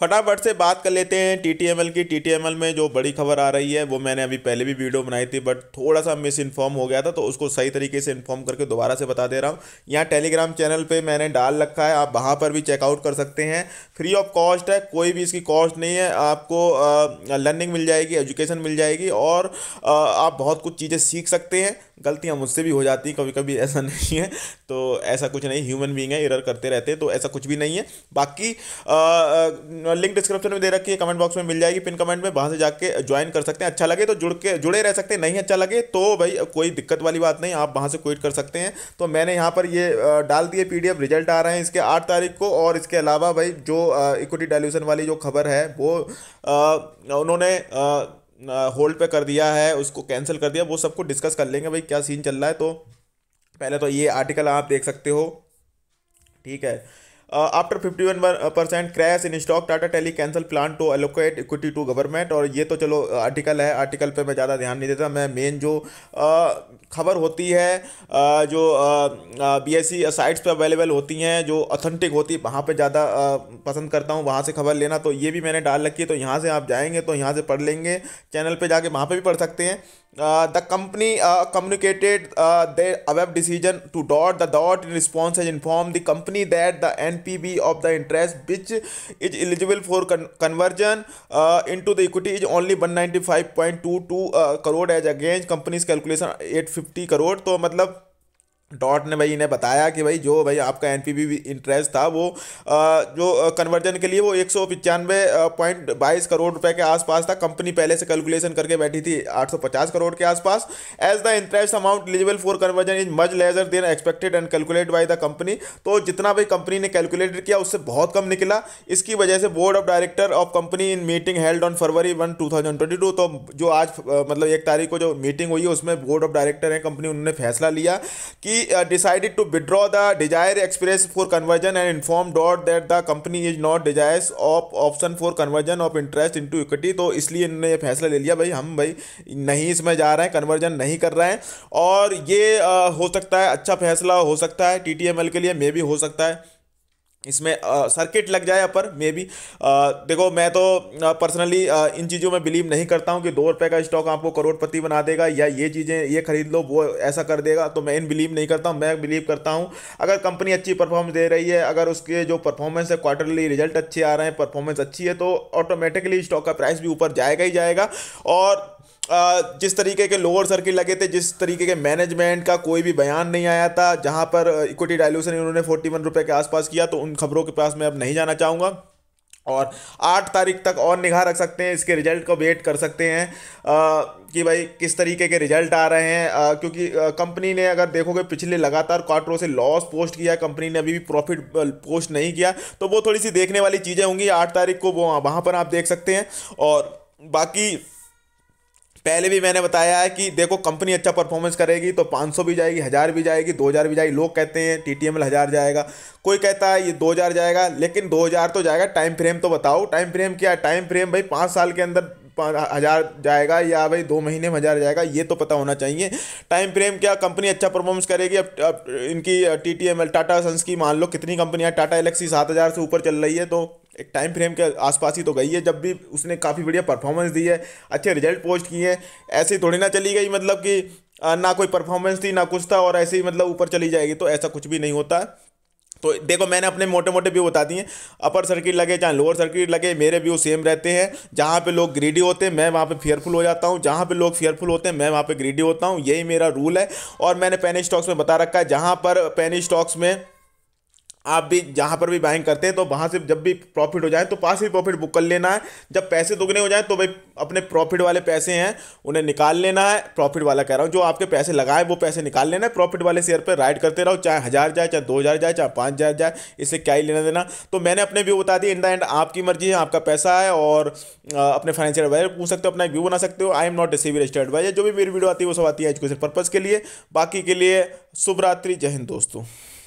फटाफट से बात कर लेते हैं टी टी एम एल की टी टी एम एल में जो बड़ी खबर आ रही है वो मैंने अभी पहले भी वीडियो बनाई थी बट थोड़ा सा मिस इन्फॉर्म हो गया था तो उसको सही तरीके से इन्फॉर्म करके दोबारा से बता दे रहा हूँ यहाँ टेलीग्राम चैनल पे मैंने डाल रखा है आप वहाँ पर भी चेकआउट कर सकते हैं फ्री ऑफ कॉस्ट है कोई भी इसकी कॉस्ट नहीं है आपको लर्निंग मिल जाएगी एजुकेशन मिल जाएगी और आ, आप बहुत कुछ चीज़ें सीख सकते हैं गलतियाँ मुझसे भी हो जाती कभी कभी ऐसा नहीं है तो ऐसा कुछ नहीं ह्यूमन बींग है एरर करते रहते हैं तो ऐसा कुछ भी नहीं है बाकी लिंक डिस्क्रिप्शन में दे रखी है कमेंट बॉक्स में मिल जाएगी पिन कमेंट में वहाँ से जाके ज्वाइन कर सकते हैं अच्छा लगे तो जुड़ के जुड़े रह सकते हैं नहीं अच्छा लगे तो भाई कोई दिक्कत वाली बात नहीं आप वहाँ से क्विट कर सकते हैं तो मैंने यहाँ पर ये डाल दिए पी रिजल्ट आ रहे हैं इसके आठ तारीख को और इसके अलावा भाई जो इक्विटी डायल्यूशन वाली जो खबर है वो उन्होंने होल्ड पे कर दिया है उसको कैंसिल कर दिया वो सबको डिस्कस कर लेंगे भाई क्या सीन चल रहा है तो पहले तो ये आर्टिकल आप देख सकते हो ठीक है after fifty one percent crash in stock Tata Tele cancel plan to allocate equity to government और ये तो चलो आर्टिकल है आर्टिकल पे मैं ज़्यादा ध्यान नहीं देता मैं मेन जो uh, खबर होती है जो बी एस सी साइट्स पर अवेलेबल होती हैं जो ऑथेंटिक होती है वहाँ पर ज़्यादा पसंद करता हूँ वहाँ से खबर लेना तो ये भी मैंने डाल रखी है तो यहाँ से आप जाएंगे तो यहाँ से पढ़ लेंगे चैनल पे जाके वहाँ पे भी पढ़ सकते हैं the company communicated the above decision to dot the dot in response as inform the company that the N P B of the interest which is eligible for conversion into the equity is only one ninety five point two two crore as against company's calculation at fifty crore तो मतलब dot ने भाई इन्हें बताया कि भाई जो भाई आपका एन इंटरेस्ट था वो जो कन्वर्जन के लिए वो एक सौ पचानवे पॉइंट बाईस करोड़ रुपए के आसपास था कंपनी पहले से कैलकुलेशन करके बैठी थी आठ सौ पचास करोड़ के आसपास as the interest amount eligible for conversion is much lesser than expected and calculate by the company तो जितना भाई कंपनी ने कैलकुलेट किया उससे बहुत कम निकला इसकी वजह से board of director of company in meeting held on February one two तो जो आज मतलब एक तारीख को जो मीटिंग हुई है उसमें बोर्ड ऑफ डायरेक्टर हैं कंपनी उन्होंने फैसला लिया कि decided to withdraw the desire express for conversion and inform dot that the company is not desires of option for conversion of interest into equity तो इसलिए इन्होंने ये फैसला ले लिया भाई हम भाई नहीं इसमें जा रहे हैं कन्वर्जन नहीं कर रहे हैं और ये uh, हो सकता है अच्छा फैसला हो सकता है टी के लिए मे भी हो सकता है इसमें सर्किट लग जाए अपर मे बी देखो मैं तो पर्सनली इन चीज़ों में बिलीव नहीं करता हूँ कि दो रुपये का स्टॉक आपको करोड़पति बना देगा या ये चीज़ें ये खरीद लो वो ऐसा कर देगा तो मैं इन बिलीव नहीं करता हूँ मैं बिलीव करता हूँ अगर कंपनी अच्छी परफॉर्मेंस दे रही है अगर उसके जो परफॉर्मेंस है क्वार्टरली रिजल्ट अच्छे आ रहे हैं परफॉर्मेंस अच्छी है तो ऑटोमेटिकली स्टॉक का प्राइस भी ऊपर जाएगा ही जाएगा और जिस तरीके के लोअर सर्किट लगे थे जिस तरीके के मैनेजमेंट का कोई भी बयान नहीं आया था जहां पर इक्विटी डायल्यूशन इन्होंने फोर्टी वन रुपये के आसपास किया तो उन खबरों के पास मैं अब नहीं जाना चाहूँगा और आठ तारीख तक और निगाह रख सकते हैं इसके रिजल्ट को वेट कर सकते हैं आ, कि भाई किस तरीके के रिजल्ट आ रहे हैं आ, क्योंकि कंपनी ने अगर देखोगे पिछले लगातार क्वार्टरों से लॉस पोस्ट किया कंपनी ने अभी भी प्रॉफिट पोस्ट नहीं किया तो वो थोड़ी सी देखने वाली चीज़ें होंगी आठ तारीख को वो वहाँ पर आप देख सकते हैं और बाकी पहले भी मैंने बताया है कि देखो कंपनी अच्छा परफॉर्मेंस करेगी तो 500 भी जाएगी हज़ार भी जाएगी 2000 भी जाएगी लोग कहते हैं टी टी एम एल हज़ार जाएगा कोई कहता है ये 2000 जाएगा लेकिन 2000 तो जाएगा टाइम फ्रेम तो बताओ टाइम फ्रेम क्या है टाइम फ्रेम भाई पाँच साल के अंदर हज़ार जाएगा या भाई दो महीने में हज़ार जाएगा ये तो पता होना चाहिए टाइम फ्रेम क्या कंपनी अच्छा परफॉर्मेंस करेगी अब, अब इनकी T T M L Tata sons की मान लो कितनी कंपनियाँ टाटा एलेक्सी सात हज़ार से ऊपर चल रही है तो एक टाइम फ्रेम के आसपास ही तो गई है जब भी उसने काफ़ी बढ़िया परफॉर्मेंस दी है अच्छे रिजल्ट पोस्ट किए हैं ऐसे ही थोड़ी ना चली गई मतलब कि ना कोई परफॉर्मेंस थी ना कुछ था और ऐसे ही मतलब ऊपर चली जाएगी तो ऐसा कुछ भी नहीं होता तो देखो मैंने अपने मोटे मोटे व्यू बता दिए अपर सर्किट लगे चाहे लोअर सर्किट लगे मेरे व्यू सेम रहते हैं जहाँ पे लोग ग्रीडी होते हैं मैं वहाँ पे फेयरफुल हो जाता हूँ जहाँ पे लोग फेयरफुल होते हैं मैं वहाँ पे ग्रीडी होता हूँ यही मेरा रूल है और मैंने पैनी स्टॉक्स में बता रखा है जहाँ पर पेनी स्टॉक्स में आप भी जहाँ पर भी बाइंग करते हैं तो वहाँ से जब भी प्रॉफिट हो जाए तो पास ही प्रॉफिट बुक कर लेना है जब पैसे दुगने हो जाए तो भाई अपने प्रॉफिट वाले पैसे हैं उन्हें निकाल लेना है प्रॉफिट वाला कह रहा हूँ जो आपके पैसे लगाए वो पैसे निकाल लेना है प्रॉफिट वाले शेयर पर राइड करते रहो चाहे हज़ार जाए चाहे दो हज़ार जाए चाहे पाँच हज़ार जाए इससे क्या ही लेना देना तो मैंने अपने व्यू बता दिए इन द एंड आपकी मर्जी है आपका पैसा है और अपने फाइनेंशियल एडवाइजर पूछ सकते हो अपना व्यू बना सकते हो I am not a SEBI registered adviser जो भी मेरी वीडियो आती है वो सब आती है एजुकेशन पर्पज़ के लिए बाकी के लिए शुभ रात्रि जय हिंद दोस्तों